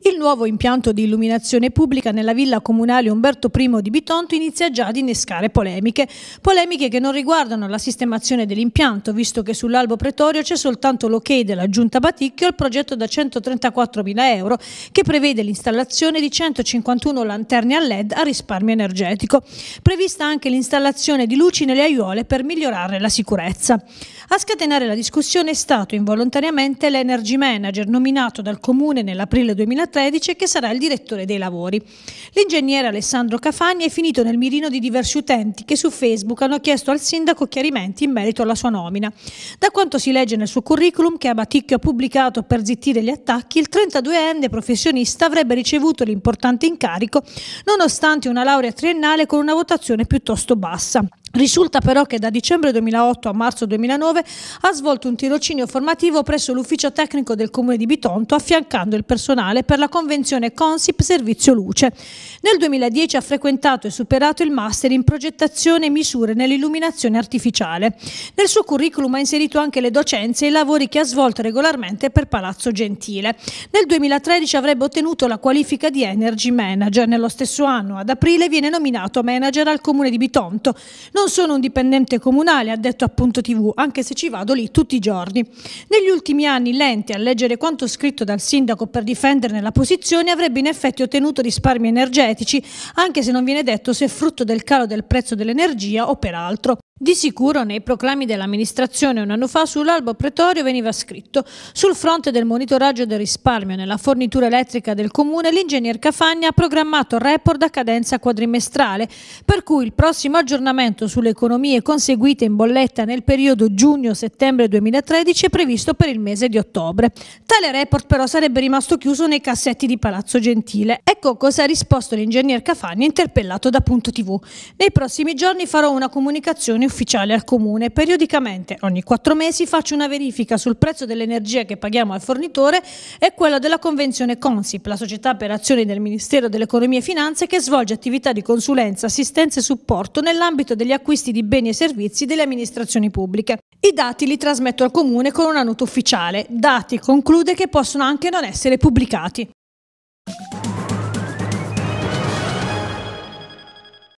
Il nuovo impianto di illuminazione pubblica nella villa comunale Umberto I di Bitonto inizia già ad innescare polemiche, polemiche che non riguardano la sistemazione dell'impianto, visto che sull'albo pretorio c'è soltanto l'ok della Giunta Baticchio al progetto da 134.000 euro che prevede l'installazione di 151 lanterne a LED a risparmio energetico. Prevista anche l'installazione di luci nelle aiuole per migliorare la sicurezza. A scatenare la discussione è stato involontariamente l'energy manager nominato dal comune nell'aprile 2019 2013 e che sarà il direttore dei lavori. L'ingegnere Alessandro Cafagni è finito nel mirino di diversi utenti che su Facebook hanno chiesto al sindaco chiarimenti in merito alla sua nomina. Da quanto si legge nel suo curriculum che Abaticchio ha pubblicato per zittire gli attacchi, il 32enne professionista avrebbe ricevuto l'importante incarico nonostante una laurea triennale con una votazione piuttosto bassa. Risulta però che da dicembre 2008 a marzo 2009 ha svolto un tirocinio formativo presso l'ufficio tecnico del comune di Bitonto affiancando il personale per la convenzione Consip Servizio Luce. Nel 2010 ha frequentato e superato il master in progettazione e misure nell'illuminazione artificiale. Nel suo curriculum ha inserito anche le docenze e i lavori che ha svolto regolarmente per Palazzo Gentile. Nel 2013 avrebbe ottenuto la qualifica di Energy Manager. Nello stesso anno, ad aprile, viene nominato manager al comune di Bitonto. Non non sono un dipendente comunale, ha detto appunto TV, anche se ci vado lì tutti i giorni. Negli ultimi anni l'ente, a leggere quanto scritto dal sindaco per difenderne la posizione, avrebbe in effetti ottenuto risparmi energetici, anche se non viene detto se è frutto del calo del prezzo dell'energia o per altro. Di sicuro nei proclami dell'amministrazione un anno fa sull'albo pretorio veniva scritto sul fronte del monitoraggio del risparmio nella fornitura elettrica del comune l'ingegner Cafagna ha programmato report a cadenza quadrimestrale per cui il prossimo aggiornamento sulle economie conseguite in bolletta nel periodo giugno-settembre 2013 è previsto per il mese di ottobre. Tale report però sarebbe rimasto chiuso nei cassetti di Palazzo Gentile. Ecco cosa ha risposto l'ingegner Cafagna interpellato da Punto TV. Nei prossimi giorni farò una comunicazione ufficiale al comune, periodicamente, ogni quattro mesi, faccio una verifica sul prezzo dell'energia che paghiamo al fornitore e quella della convenzione Consip, la società per azioni del Ministero dell'Economia e Finanze che svolge attività di consulenza, assistenza e supporto nell'ambito degli acquisti di beni e servizi delle amministrazioni pubbliche. I dati li trasmetto al comune con una nota ufficiale, dati conclude che possono anche non essere pubblicati.